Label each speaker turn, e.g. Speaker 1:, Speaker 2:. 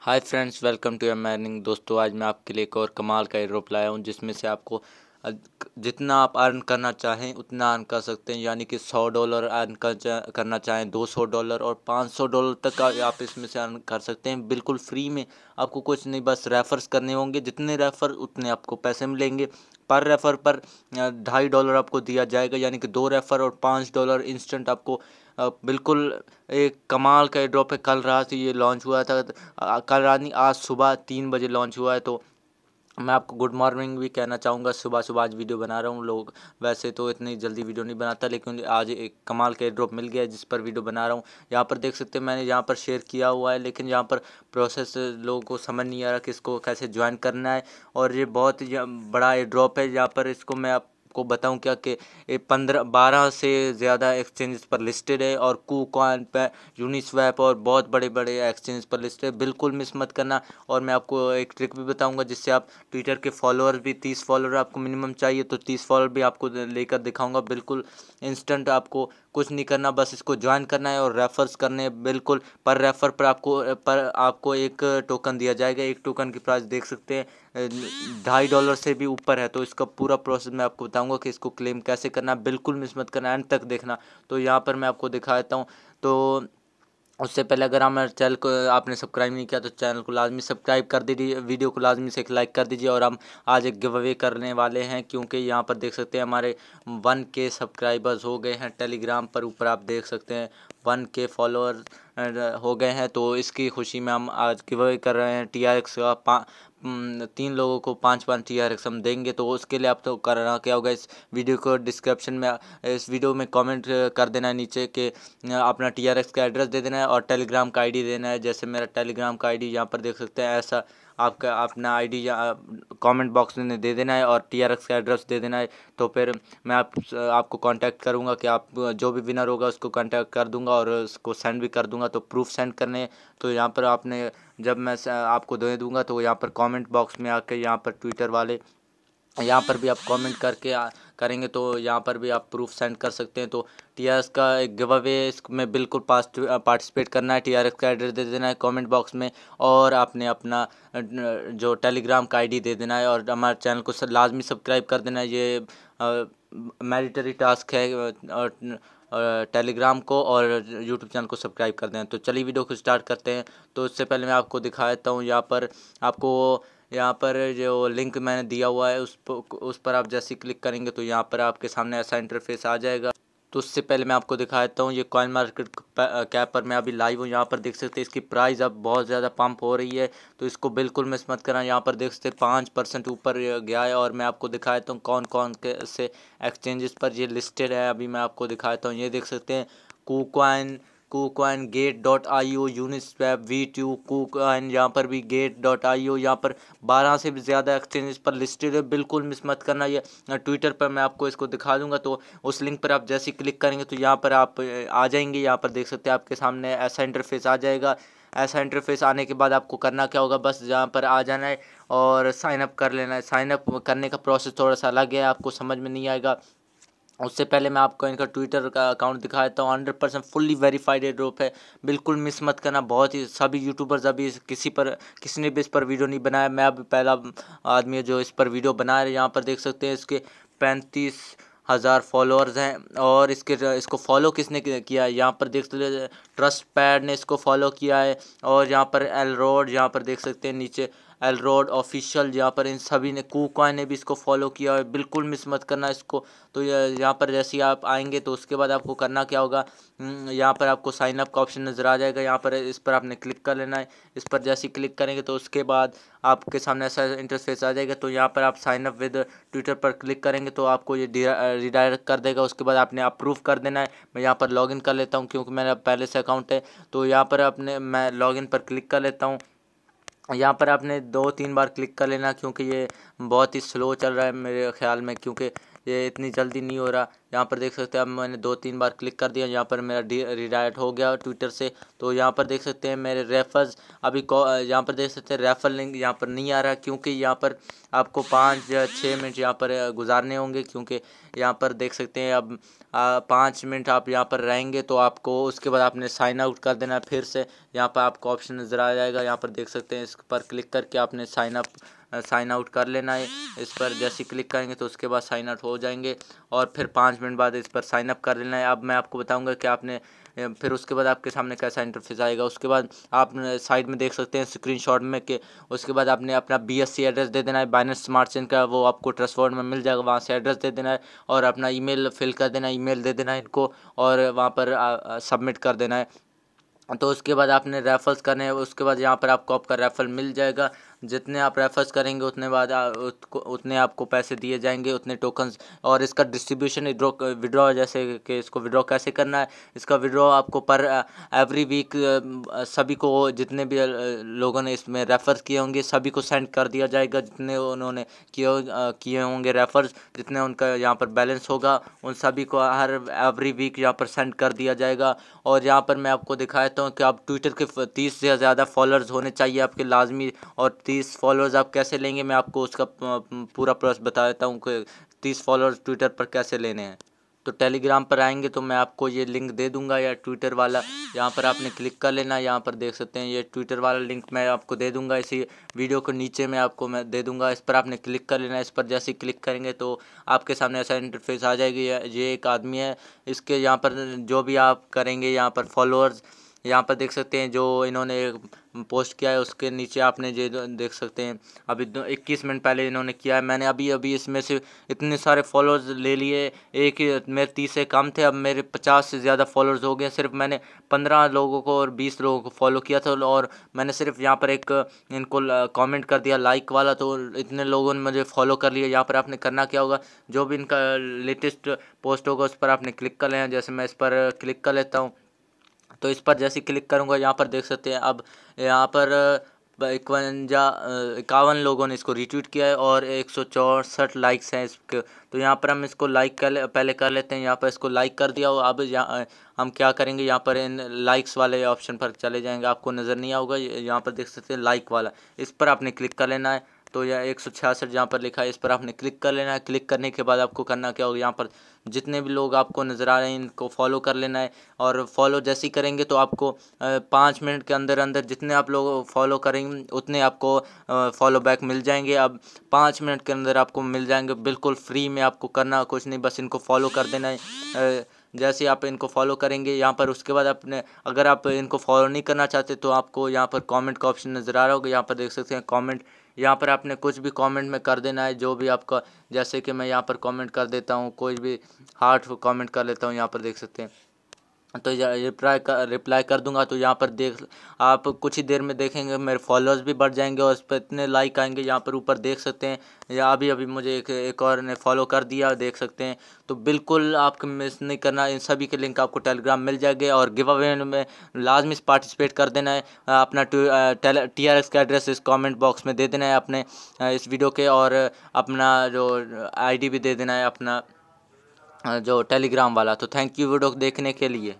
Speaker 1: hi friends welcome to M earning दोस्तों आज मैं आपके लिए एक और कमाल का एयरड्रॉप लाया हूँ जिसमें से आपको जितना आप अर्न करना चाहें उतना अर्न कर सकते हैं यानी कि सौ डॉलर अर्न करना चाहें दो सौ डॉलर और पाँच सौ डॉलर तक आप इसमें से अर्न कर सकते हैं बिल्कुल फ्री में आपको कुछ नहीं बस रेफ़र्स करने होंगे जितने रेफ़र उतने आपको पैसे मिलेंगे पर रेफ़र पर ढाई डॉलर आपको दिया जाएगा यानी कि दो रेफ़र और पाँच डॉलर इंस्टेंट आपको बिल्कुल एक कमाल का एड्रॉप है कल रात ये लॉन्च हुआ था कल रात नहीं आज सुबह तीन बजे लॉन्च हुआ है तो मैं आपको गुड मॉर्निंग भी कहना चाहूँगा सुबह सुबह आज वीडियो बना रहा हूँ लोग वैसे तो इतनी जल्दी वीडियो नहीं बनाता लेकिन आज एक कमाल का ड्रॉप मिल गया है जिस पर वीडियो बना रहा हूँ यहाँ पर देख सकते हैं मैंने यहाँ पर शेयर किया हुआ है लेकिन यहाँ पर प्रोसेस लोगों को समझ नहीं आ रहा कि इसको कैसे ज्वाइन करना है और ये बहुत बड़ा ड्रॉप है यहाँ पर इसको मैं आप को बताऊं क्या कि पंद्रह बारह से ज़्यादा एक्सचेंजेस पर लिस्टेड है और कू कॉइन यूनिस्वैप और बहुत बड़े बड़े एक्सचेंज पर लिस्टेड है बिल्कुल मिस मत करना और मैं आपको एक ट्रिक भी बताऊंगा जिससे आप ट्विटर के फॉलोअर्स भी तीस फॉलोअर आपको मिनिमम चाहिए तो तीस फॉलोअर भी आपको लेकर दिखाऊँगा बिल्कुल इंस्टेंट आपको कुछ नहीं करना बस इसको ज्वाइन करना है और रेफ़र्स करने बिल्कुल पर रेफ़र पर आपको पर आपको एक टोकन दिया जाएगा एक टोकन की प्राइस देख सकते हैं ढाई डॉलर से भी ऊपर है तो इसका पूरा प्रोसेस मैं आपको बताऊंगा कि इसको क्लेम कैसे करना बिल्कुल मिस मत करना एंड तक देखना तो यहाँ पर मैं आपको दिखा देता हूँ तो उससे पहले अगर हमारे चैनल को आपने सब्सक्राइब नहीं किया तो चैनल को लाजमी सब्सक्राइब कर दीजिए वीडियो को लाजमी से एक लाइक कर दीजिए और हम आज एक गिव अवे करने वाले हैं क्योंकि यहाँ पर देख सकते हैं हमारे वन के सब्सक्राइबर्स हो गए हैं टेलीग्राम पर ऊपर आप देख सकते हैं वन के फॉलोअर हो गए हैं तो इसकी खुशी में हम आज वही कर रहे हैं टी आर एक्स का तीन लोगों को पाँच पाँच टी आर एक्स हम देंगे तो उसके लिए आप तो करना क्या होगा इस वीडियो को डिस्क्रिप्शन में इस वीडियो में कमेंट कर देना है नीचे के अपना टी आर एक्स का एड्रेस दे देना है और टेलीग्राम का आईडी देना है जैसे मेरा टेलीग्राम का आईडी यहाँ पर देख सकते हैं ऐसा आपका अपना आईडी डी कॉमेंट बॉक्स में दे देना है और टीआरएक्स का एड्रेस दे देना है तो फिर मैं आप आपको कांटेक्ट करूँगा कि आप जो भी विनर होगा उसको कांटेक्ट कर दूँगा और उसको सेंड भी कर दूँगा तो प्रूफ सेंड करने तो यहाँ पर आपने जब मैं आपको दे दूँगा तो यहाँ पर कॉमेंट बॉक्स में आकर यहाँ पर ट्विटर वाले यहाँ पर भी आप कमेंट करके आ, करेंगे तो यहाँ पर भी आप प्रूफ सेंड कर सकते हैं तो टी आर एस का एक गिव अवे इसमें बिल्कुल पास पार्टिसिपेट करना है टी आर एस का एड्रेस दे देना है कमेंट बॉक्स में और आपने अपना जो टेलीग्राम का आईडी दे देना है और हमारे चैनल को लाजमी सब्सक्राइब कर देना है ये मैरिटरी टास्क है और टेलीग्राम को और यूट्यूब चैनल को सब्सक्राइब कर देना तो चलिए वीडियो को स्टार्ट करते हैं तो उससे पहले मैं आपको दिखा देता हूँ यहाँ पर आपको यहाँ पर जो लिंक मैंने दिया हुआ है उस पर उस पर आप जैसे क्लिक करेंगे तो यहाँ पर आपके सामने ऐसा इंटरफेस आ जाएगा तो उससे पहले मैं आपको दिखा देता हूँ ये कॉइन मार्केट कैप पर मैं अभी लाइव हूँ यहाँ पर देख सकते हैं इसकी प्राइस अब बहुत ज़्यादा पंप हो रही है तो इसको बिल्कुल मिस मत करना यहाँ पर देख सकते हैं पाँच परसेंट ऊपर गया है और मैं आपको दिखा देता हूँ कौन कौन के से एक्सचेंजेस पर ये लिस्टेड है अभी मैं आपको दिखा देता हूँ ये देख सकते हैं कू KuCoin gate dot I O Uniswap V two KuCoin यहाँ पर भी गेट डॉट आई ओ यहाँ पर बारह से भी ज़्यादा एक्सचेंजेस पर लिस्टेड है बिल्कुल मिस मत करना ये ट्विटर पर मैं आपको इसको दिखा दूंगा तो उस लिंक पर आप जैसे ही क्लिक करेंगे तो यहाँ पर आप आ जाएंगे यहाँ पर देख सकते हैं आपके सामने ऐसा इंटरफेस आ जाएगा ऐसा इंटरफेस आने के बाद आपको करना क्या होगा बस यहाँ पर आ जाना है और साइनअप कर लेना है साइनअप करने का प्रोसेस थोड़ा सा अलग है आपको समझ में नहीं आएगा उससे पहले मैं आपको इनका ट्विटर का अकाउंट दिखा देता हूँ hundred percent fully verified airdrop है बिल्कुल मिस मत करना बहुत ही सभी यूट्यूबर्स अभी किसी पर किसी ने भी इस पर वीडियो नहीं बनाया मैं अभी पहला आदमी जो इस पर वीडियो बना रहे यहाँ पर देख सकते हैं इसके पैंतीस हज़ार फॉलोअर्स हैं और इसके इसको फॉलो किसने किया है यहाँ पर देख सकते ट्रस्ट पैड ने इसको फॉलो किया है और यहाँ पर एल रोड यहाँ पर देख सकते हैं नीचे एल रोड ऑफिशियल यहाँ पर इन सभी ने कूकॉइन ने भी इसको फॉलो किया और बिल्कुल मिस मत करना इसको तो यहाँ पर जैसे ही आप आएंगे तो उसके बाद आपको करना क्या होगा हम्म, यहाँ पर आपको साइन अप का ऑप्शन नज़र आ जाएगा यहाँ पर इस पर आपने क्लिक कर लेना है इस पर जैसे ही क्लिक करेंगे तो उसके बाद आपके सामने ऐसा इंटरफेस आ जाएगा तो यहाँ पर आप साइन अप विद ट्विटर पर क्लिक करेंगे तो आपको ये रिडायरेक्ट कर देगा उसके बाद आपने अप्रूव कर देना है मैं यहाँ पर इन कर लेता हूँ क्योंकि मेरा पहले से अकाउंट है तो यहाँ पर अपने मैं इन पर क्लिक कर लेता हूँ यहाँ पर आपने दो तीन बार क्लिक कर लेना क्योंकि ये बहुत ही स्लो चल रहा है मेरे ख्याल में क्योंकि ये इतनी जल्दी नहीं हो रहा यहाँ पर देख सकते हैं अब मैंने दो तीन बार क्लिक कर दिया यहाँ पर मेरा रिडायरेक्ट हो गया ट्विटर से तो यहाँ पर देख सकते हैं मेरे रेफर्स अभी यहाँ पर देख सकते हैं रेफर लिंक यहाँ पर नहीं आ रहा क्योंकि यहाँ पर आपको पाँच या छः मिनट यहाँ पर गुजारने होंगे क्योंकि यहाँ पर देख सकते हैं अब पाँच मिनट आप यहाँ पर रहेंगे तो आपको उसके बाद आपने साइन आउट कर देना फिर से यहाँ पर आपको ऑप्शन नज़र आ जाएगा यहाँ पर देख सकते हैं इस पर क्लिक करके आपने साइन अप साइन आउट कर लेना है इस पर जैसे क्लिक करेंगे तो उसके बाद साइन आउट हो जाएंगे और फिर पाँच पाँच मिनट बाद इस पर साइन अप कर लेना है अब मैं आपको बताऊंगा कि आपने फिर उसके बाद आपके सामने कैसा इंटरफेस आएगा उसके बाद आप साइड में देख सकते हैं स्क्रीनशॉट में कि उसके बाद आपने अपना बीएससी एड्रेस दे देना है बाइनेंस स्मार्ट चेन का वो आपको ट्रस्ट में मिल जाएगा वहाँ से एड्रेस दे देना है और अपना ई फिल कर देना ईमेल दे देना है इनको और वहाँ पर सबमिट कर देना है तो उसके बाद आपने रेफल्स करने हैं उसके बाद यहाँ पर आपको आपका रेफल मिल जाएगा जितने आप रेफर्स करेंगे उतने बाद उतने आपको पैसे दिए जाएंगे उतने टोकन्स और इसका डिस्ट्रीब्यूशन विड्रॉ विड्रॉ जैसे कि इसको विड्रॉ कैसे करना है इसका विड्रॉ आपको पर एवरी वीक सभी को जितने भी लोगों ने इसमें रेफ़र किए होंगे सभी को सेंड कर दिया जाएगा जितने उन्होंने किए किए होंगे रेफ़र्स जितने उनका यहाँ पर बैलेंस होगा उन सभी को हर एवरी वीक यहाँ पर सेंड कर दिया जाएगा और यहाँ पर मैं आपको दिखाता हूँ कि आप ट्विटर के तीस से ज़्यादा फॉलोअर्स होने चाहिए आपके लाजमी और तीस फॉलोअर्स आप कैसे लेंगे मैं आपको उसका पूरा प्रोसेस बता देता हूँ कि तीस फॉलोअर्स ट्विटर पर कैसे लेने हैं तो टेलीग्राम पर आएंगे तो मैं आपको ये लिंक दे दूंगा या ट्विटर वाला यहाँ पर आपने क्लिक कर लेना यहाँ पर देख सकते हैं ये ट्विटर वाला लिंक मैं आपको दे दूंगा इसी वीडियो को नीचे मैं आपको मैं दे दूंगा इस पर आपने क्लिक कर लेना इस पर जैसे क्लिक करेंगे तो आपके सामने ऐसा इंटरफेस आ जाएगी ये एक आदमी है इसके यहाँ पर जो भी आप करेंगे यहाँ पर फॉलोअर्स यहाँ पर देख सकते हैं जो इन्होंने पोस्ट किया है उसके नीचे आपने जो देख सकते हैं अभी इक्कीस मिनट पहले इन्होंने किया है मैंने अभी अभी इसमें से इतने सारे फॉलोअर्स ले लिए एक ही मेरे तीस से कम थे अब मेरे पचास से ज़्यादा फॉलोअर्स हो गए सिर्फ मैंने पंद्रह लोगों को और बीस लोगों को फॉलो किया था और मैंने सिर्फ यहाँ पर एक इनको कॉमेंट कर दिया लाइक वाला तो इतने लोगों ने मुझे फॉलो कर लिया यहाँ पर आपने करना क्या होगा जो भी इनका लेटेस्ट पोस्ट होगा उस पर आपने क्लिक कर लें जैसे मैं इस पर क्लिक कर लेता हूँ तो इस पर जैसे क्लिक करूँगा यहाँ पर देख सकते हैं अब यहाँ पर इक्वंजा इक्यावन लोगों ने इसको रीट्वीट किया है और एक सौ चौंसठ लाइक्स हैं इसके तो यहाँ पर हम इसको लाइक कर ले पहले कर लेते हैं यहाँ पर इसको लाइक कर दिया और अब यहाँ हम क्या करेंगे यहाँ पर इन लाइक्स वाले ऑप्शन पर चले जाएंगे आपको नज़र नहीं आओगे यहाँ पर देख सकते हैं लाइक वाला इस पर आपने क्लिक कर लेना है तो यह एक सौ छियासठ यहाँ पर लिखा है इस पर आपने क्लिक कर लेना है क्लिक करने के बाद आपको करना क्या होगा यहाँ पर जितने भी लोग आपको नज़र आ रहे हैं इनको फॉलो कर लेना है और फॉलो जैसे ही करेंगे तो आपको पाँच मिनट के अंदर अंदर जितने आप लोग फॉलो करेंगे उतने आपको फॉलो बैक मिल जाएंगे अब पाँच मिनट के अंदर आपको मिल जाएंगे बिल्कुल फ्री में आपको करना कुछ नहीं बस इनको फॉलो कर देना है जैसे आप इनको फॉलो करेंगे यहाँ पर उसके बाद आपने अगर आप इनको फॉलो नहीं करना चाहते तो आपको यहाँ पर कमेंट का ऑप्शन नज़र आ रहा होगा यहाँ पर देख सकते हैं कमेंट यहाँ पर आपने कुछ भी कमेंट में कर देना है जो भी आपका जैसे कि मैं यहाँ पर कमेंट कर देता हूँ कोई भी हार्ट कमेंट कर लेता हूँ यहाँ पर देख सकते हैं तो रिप्लाई कर रिप्लाई कर दूंगा तो यहाँ पर देख आप कुछ ही देर में देखेंगे मेरे फॉलोअर्स भी बढ़ जाएंगे और उस पर इतने लाइक आएंगे यहाँ पर ऊपर देख सकते हैं या अभी अभी मुझे एक एक और ने फॉलो कर दिया देख सकते हैं तो बिल्कुल आपको मिस नहीं करना इन सभी के लिंक आपको टेलीग्राम मिल जाएंगे और गिव अवे में लाजमी पार्टिसिपेट कर देना है अपना टी आर एक्स का एड्रेस इस कॉमेंट बॉक्स में दे देना है अपने इस वीडियो के और अपना जो आई डी भी दे देना है अपना जो टेलीग्राम वाला तो थैंक यू वीडियो देखने के लिए